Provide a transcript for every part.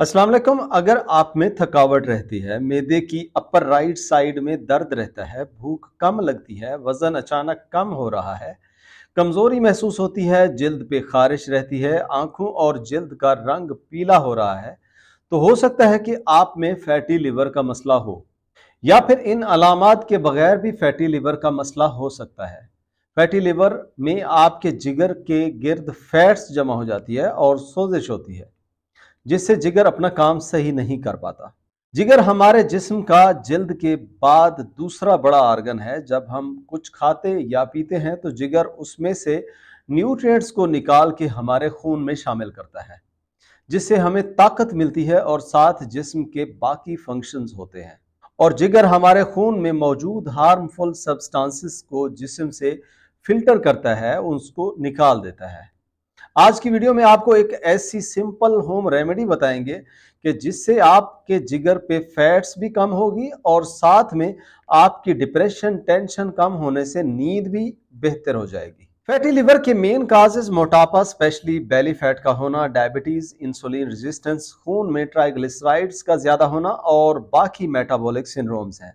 असलम अगर आप में थकावट रहती है मेदे की अपर राइट साइड में दर्द रहता है भूख कम लगती है वज़न अचानक कम हो रहा है कमज़ोरी महसूस होती है जल्द पे खारिश रहती है आंखों और जल्द का रंग पीला हो रहा है तो हो सकता है कि आप में फैटी लिवर का मसला हो या फिर इन अलामत के बगैर भी फैटी लिवर का मसला हो सकता है फैटी लिवर में आपके जिगर के गर्द फैट्स जमा हो जाती है और सोजिश होती है जिससे जिगर अपना काम सही नहीं कर पाता जिगर हमारे जिस्म का जल्द के बाद दूसरा बड़ा आर्गन है जब हम कुछ खाते या पीते हैं तो जिगर उसमें से न्यूट्रिएंट्स को निकाल के हमारे खून में शामिल करता है जिससे हमें ताकत मिलती है और साथ जिस्म के बाकी फंक्शंस होते हैं और जिगर हमारे खून में मौजूद हार्मफुल सब्सटेंसेस को जिस्म से फिल्टर करता है उसको निकाल देता है आज की वीडियो में आपको एक ऐसी सिंपल होम रेमेडी बताएंगे कि जिससे आपके जिगर पे फैट्स भी कम होगी और साथ में आपकी डिप्रेशन टेंशन कम होने से नींद भी बेहतर हो जाएगी फैटी लिवर के मेन काजेज मोटापा स्पेशली बेली फैट का होना डायबिटीज इंसुलिन रेजिस्टेंस खून में ट्राइग्लिसराइड्स का ज्यादा होना और बाकी मेटाबोलिक सिंड्रोम्स हैं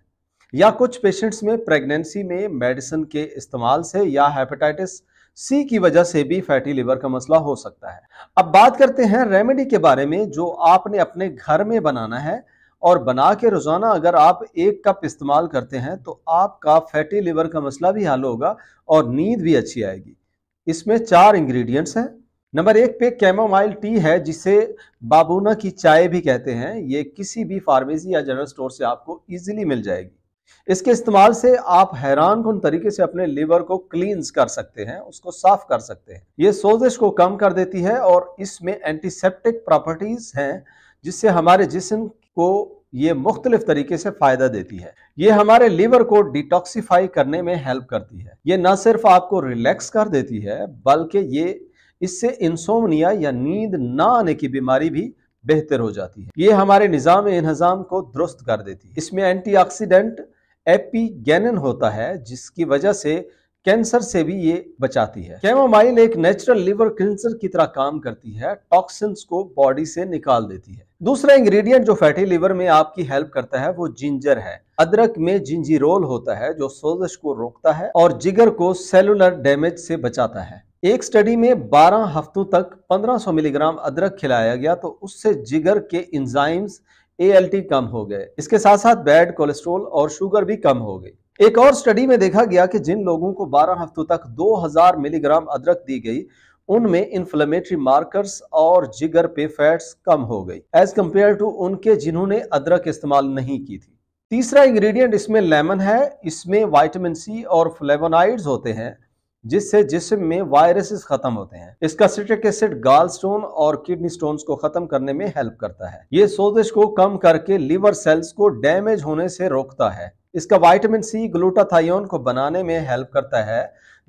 या कुछ पेशेंट्स में प्रेगनेंसी में मेडिसिन के इस्तेमाल से या हेपेटाइटिस सी की वजह से भी फैटी लिवर का मसला हो सकता है अब बात करते हैं रेमेडी के बारे में जो आपने अपने घर में बनाना है और बना के रोज़ाना अगर आप एक कप इस्तेमाल करते हैं तो आपका फैटी लिवर का मसला भी हल होगा और नींद भी अच्छी आएगी इसमें चार इंग्रेडिएंट्स हैं नंबर एक पे कैमोमाइल टी है जिसे बाबूना की चाय भी कहते हैं ये किसी भी फार्मेसी या जनरल स्टोर से आपको इजीली मिल जाएगी इसके इस्तेमाल से आप हैरान कन तरीके से अपने लीवर को क्लींस कर सकते हैं उसको साफ कर सकते हैं ये सोजिश को कम कर देती है और इसमें एंटीसेप्टिक प्रॉपर्टीज हैं जिससे हमारे जिसम को ये मुख्तलिफ तरीके से फ़ायदा देती है ये हमारे लीवर को डिटॉक्सीफाई करने में हेल्प करती है ये न सिर्फ आपको रिलैक्स कर देती है बल्कि ये इससे इंसोमनिया या नींद ना आने की बीमारी भी बेहतर हो जाती है ये हमारे निज़ाम इन्हज़ाम को दुरुस्त कर देती है इसमें एंटीऑक्सीडेंट एपीगैनिन होता है जिसकी वजह से कैंसर से भी ये बचाती है कैमोमाइल एक नेचुरल लिवर क्लिंसर की तरह काम करती है टॉक्सिन्स को बॉडी से निकाल देती है दूसरा इंग्रेडिएंट जो फैटी लिवर में आपकी हेल्प करता है वो जिंजर है अदरक में जिंजीरोल होता है जो सोजश को रोकता है और जिगर को सेलुलर डैमेज से बचाता है एक स्टडी में 12 हफ्तों तक 1500 मिलीग्राम अदरक खिलाया गया तो उससे जिगर के इंजाइम्स ए कम हो गए इसके साथ साथ बैड कोलेस्ट्रोल और शुगर भी कम हो गई एक और स्टडी में देखा गया कि जिन लोगों को 12 हफ्तों तक 2000 मिलीग्राम अदरक दी गई उनमें इन्फ्लेमेटरी मार्कर्स और जिगर पे फैट्स कम हो गई एज कम्पेयर टू उनके जिन्होंने अदरक इस्तेमाल नहीं की थी तीसरा इंग्रेडिएंट इसमें लेमन है इसमें वाइटामिन सी और फ्लेवोनाइड्स होते हैं जिससे जिसम में वायरसेस खत्म होते हैं इसका सिट्रिक एसिड गाल स्टोन और किडनी स्टोन को खत्म करने में हेल्प करता है ये सोजिश को कम करके लिवर सेल्स को डैमेज होने से रोकता है इसका वाइटामिन सी ग्लूटाथायोन को बनाने में हेल्प करता है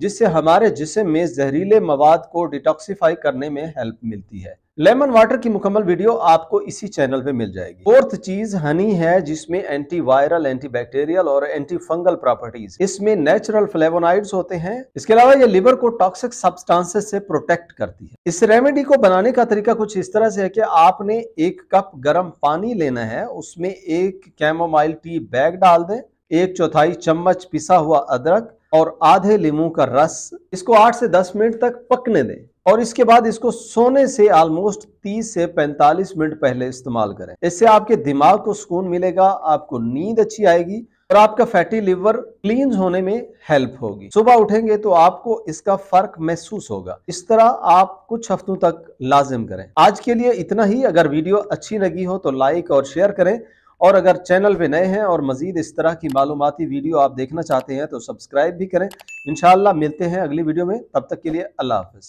जिससे हमारे जिसम में जहरीले मवाद को डिटॉक्सीफाई करने में हेल्प मिलती है लेमन वाटर की मुकम्मल वीडियो आपको इसी चैनल पे मिल जाएगी फोर्थ चीज हनी है जिसमें एंटी वायरल एंटी बैक्टीरियल और एंटी फंगल प्रॉपर्टीज इसमें नेचुरल फ्लेवोनाइड्स होते हैं इसके अलावा ये लिवर को टॉक्सिक सब्सटेंसेस से प्रोटेक्ट करती है इस रेमेडी को बनाने का तरीका कुछ इस तरह से है कि आपने एक कप गर्म पानी लेना है उसमें एक कैमोमाइल टी बैग डाल दें एक चौथाई चम्मच पिसा हुआ अदरक और आधे लीमू का रस इसको 8 से 10 मिनट तक पकने दें और इसके बाद इसको सोने से ऑलमोस्ट 30 से 45 मिनट पहले इस्तेमाल करें इससे आपके दिमाग को सुकून मिलेगा आपको नींद अच्छी आएगी और आपका फैटी लिवर क्लीन होने में हेल्प होगी सुबह उठेंगे तो आपको इसका फर्क महसूस होगा इस तरह आप कुछ हफ्तों तक लाजिम करें आज के लिए इतना ही अगर वीडियो अच्छी लगी हो तो लाइक और शेयर करें और अगर चैनल पे नए हैं और मजीद इस तरह की मालूमती वीडियो आप देखना चाहते हैं तो सब्सक्राइब भी करें इन मिलते हैं अगली वीडियो में तब तक के लिए अल्लाह हाफ